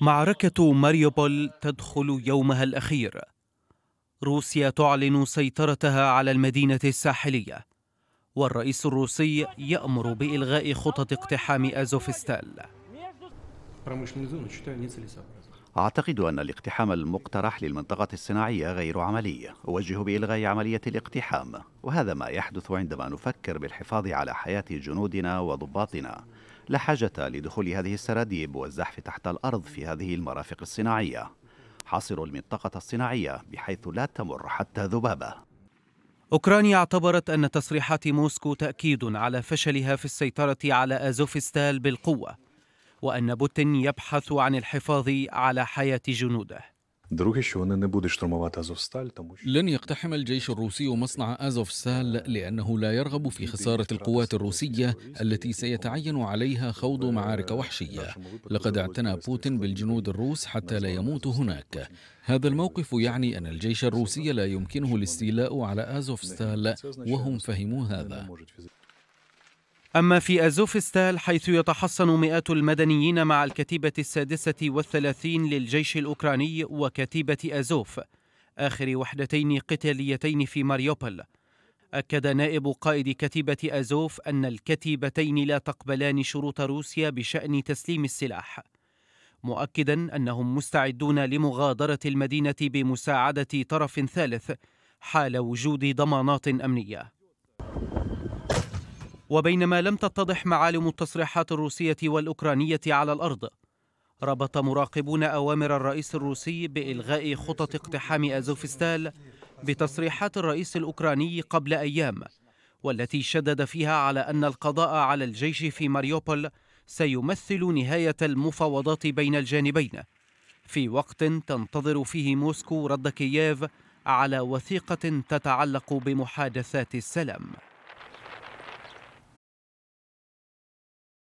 معركة ماريوبول تدخل يومها الأخير روسيا تعلن سيطرتها على المدينة الساحلية والرئيس الروسي يأمر بإلغاء خطط اقتحام أزوفستال أعتقد أن الاقتحام المقترح للمنطقة الصناعية غير عملي أوجه بإلغاء عملية الاقتحام وهذا ما يحدث عندما نفكر بالحفاظ على حياة جنودنا وضباطنا لا حاجة لدخول هذه السراديب والزحف تحت الأرض في هذه المرافق الصناعية حاصروا المنطقة الصناعية بحيث لا تمر حتى ذبابة أوكرانيا اعتبرت أن تصريحات موسكو تأكيد على فشلها في السيطرة على أزوفستال بالقوة وأن بوتين يبحث عن الحفاظ على حياة جنوده لن يقتحم الجيش الروسي مصنع أزوفستال لأنه لا يرغب في خسارة القوات الروسية التي سيتعين عليها خوض معارك وحشية لقد اعتنى بوتين بالجنود الروس حتى لا يموتوا هناك هذا الموقف يعني أن الجيش الروسي لا يمكنه الاستيلاء على أزوفستال وهم فهموا هذا أما في أزوفستال حيث يتحصن مئات المدنيين مع الكتيبة السادسة والثلاثين للجيش الأوكراني وكتيبة أزوف آخر وحدتين قتاليتين في ماريوبل أكد نائب قائد كتيبة أزوف أن الكتيبتين لا تقبلان شروط روسيا بشأن تسليم السلاح مؤكدا أنهم مستعدون لمغادرة المدينة بمساعدة طرف ثالث حال وجود ضمانات أمنية وبينما لم تتضح معالم التصريحات الروسية والأوكرانية على الأرض ربط مراقبون أوامر الرئيس الروسي بإلغاء خطط اقتحام أزوفستال بتصريحات الرئيس الأوكراني قبل أيام والتي شدد فيها على أن القضاء على الجيش في ماريوبول سيمثل نهاية المفاوضات بين الجانبين في وقت تنتظر فيه موسكو رد كييف على وثيقة تتعلق بمحادثات السلام